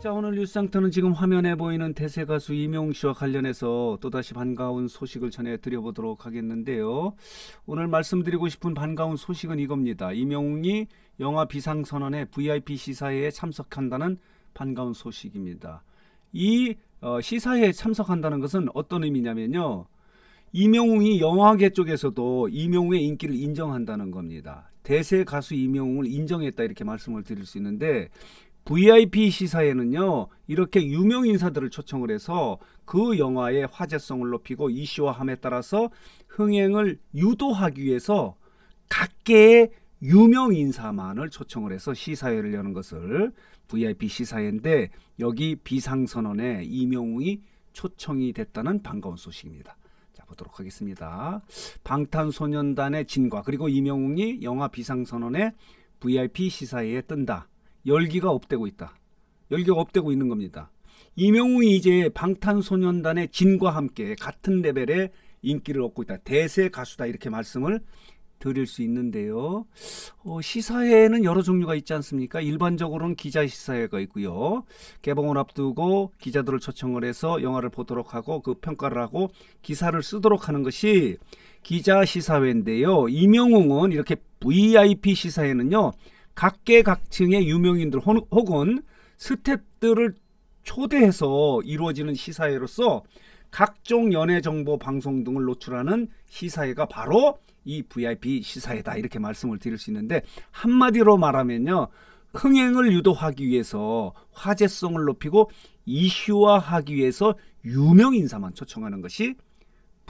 자 오늘 뉴스상터는 지금 화면에 보이는 대세 가수 이명 씨와 관련해서 또다시 반가운 소식을 전해 드려보도록 하겠는데요. 오늘 말씀드리고 싶은 반가운 소식은 이겁니다. 이명웅이 영화 비상선언의 VIP 시사회에 참석한다는 반가운 소식입니다. 이 어, 시사회에 참석한다는 것은 어떤 의미냐면요. 이명웅이 영화계 쪽에서도 이명웅의 인기를 인정한다는 겁니다. 대세 가수 이명웅을 인정했다 이렇게 말씀을 드릴 수 있는데 VIP 시사에는요 이렇게 유명 인사들을 초청을 해서 그 영화의 화제성을 높이고 이슈화함에 따라서 흥행을 유도하기 위해서 각계의 유명 인사만을 초청을 해서 시사회를 여는 것을 VIP 시사회인데 여기 비상선언에 이명웅이 초청이 됐다는 반가운 소식입니다. 자 보도록 하겠습니다. 방탄소년단의 진과 그리고 이명웅이 영화 비상선언에 VIP 시사회에 뜬다. 열기가 업되고 있다. 열기가 업되고 있는 겁니다. 이명웅이 이제 방탄소년단의 진과 함께 같은 레벨의 인기를 얻고 있다. 대세 가수다 이렇게 말씀을 드릴 수 있는데요. 어, 시사회에는 여러 종류가 있지 않습니까? 일반적으로는 기자 시사회가 있고요. 개봉을 앞두고 기자들을 초청을 해서 영화를 보도록 하고 그 평가를 하고 기사를 쓰도록 하는 것이 기자 시사회인데요. 이명웅은 이렇게 VIP 시사회는요. 각계각층의 유명인들 혹은 스탭들을 초대해서 이루어지는 시사회로서 각종 연예 정보 방송 등을 노출하는 시사회가 바로 이 VIP 시사회다 이렇게 말씀을 드릴 수 있는데 한마디로 말하면요 흥행을 유도하기 위해서 화제성을 높이고 이슈화하기 위해서 유명 인사만 초청하는 것이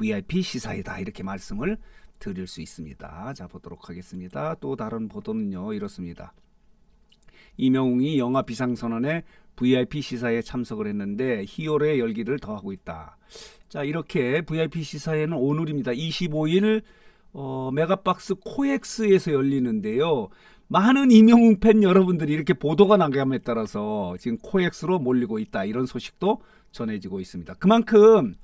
VIP 시사이다 이렇게 말씀을 드릴 수 있습니다. 자 보도록 하겠습니다. 또 다른 보도는요 이렇습니다. 이명웅이 영화 비상선언에 VIP 시사에 참석을 했는데 희열의 열기를 더하고 있다. 자 이렇게 VIP 시사회는 오늘입니다. 25일 어, 메가박스 코엑스에서 열리는데요. 많은 이명웅 팬 여러분들이 이렇게 보도가 나감에 따라서 지금 코엑스로 몰리고 있다 이런 소식도 전해지고 있습니다. 그만큼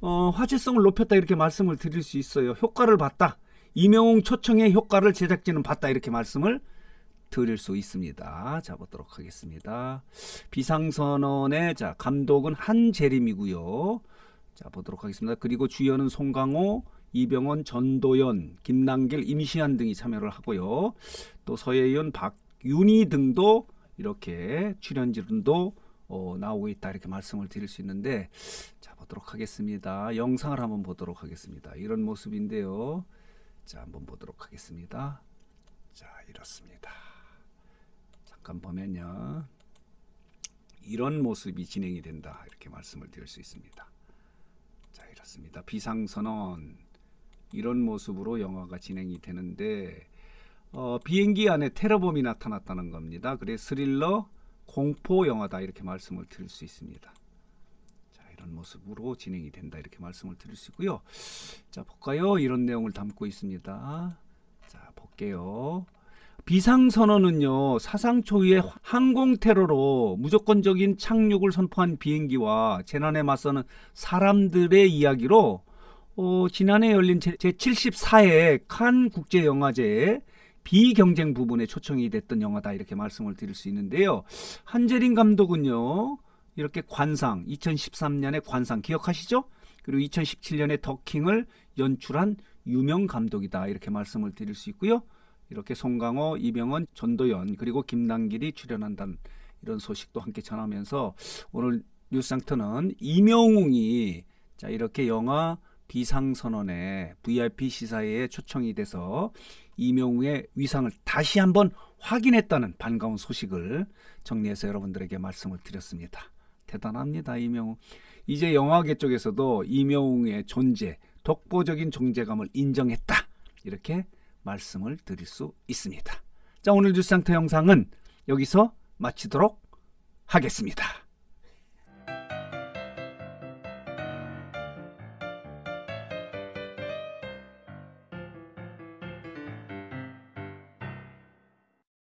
어, 화제성을 높였다 이렇게 말씀을 드릴 수 있어요. 효과를 봤다. 이명웅 초청의 효과를 제작진은 봤다 이렇게 말씀을 드릴 수 있습니다. 자 보도록 하겠습니다. 비상선언의 자 감독은 한재림이고요. 자 보도록 하겠습니다. 그리고 주연은 송강호, 이병헌, 전도연, 김남길, 임시한 등이 참여를 하고요. 또 서예윤, 박윤희 등도 이렇게 출연진도 어, 나오고 있다 이렇게 말씀을 드릴 수 있는데 자 보도록 하겠습니다. 영상을 한번 보도록 하겠습니다. 이런 모습인데요. 자 한번 보도록 하겠습니다. 자 이렇습니다. 잠깐 보면요. 이런 모습이 진행이 된다 이렇게 말씀을 드릴 수 있습니다. 자 이렇습니다. 비상선언 이런 모습으로 영화가 진행이 되는데 어, 비행기 안에 테러범이 나타났다는 겁니다. 그래 서 스릴러 공포 영화다 이렇게 말씀을 드릴 수 있습니다. 자, 이런 모습으로 진행이 된다 이렇게 말씀을 드릴 수 있고요. 자, 볼까요? 이런 내용을 담고 있습니다. 자, 볼게요. 비상선언은요, 사상 초유의 항공 테러로 무조건적인 착륙을 선포한 비행기와 재난에 맞서는 사람들의 이야기로 어, 지난해 열린 제, 7 4회칸 국제영화제에 비경쟁 부분에 초청이 됐던 영화다 이렇게 말씀을 드릴 수 있는데요. 한재린 감독은요. 이렇게 관상 2013년에 관상 기억하시죠? 그리고 2017년에 더킹을 연출한 유명 감독이다 이렇게 말씀을 드릴 수 있고요. 이렇게 송강호, 이병헌, 전도연 그리고 김남길이 출연한다는 이런 소식도 함께 전하면서 오늘 뉴스상터는 이명웅이 자 이렇게 영화 비상선언에 VIP 시사회에 초청이 돼서 이명우의 위상을 다시 한번 확인했다는 반가운 소식을 정리해서 여러분들에게 말씀을 드렸습니다. 대단합니다. 이명우. 이제 영화계 쪽에서도 이명우의 존재, 독보적인 존재감을 인정했다. 이렇게 말씀을 드릴 수 있습니다. 자, 오늘 뉴스 상태 영상은 여기서 마치도록 하겠습니다.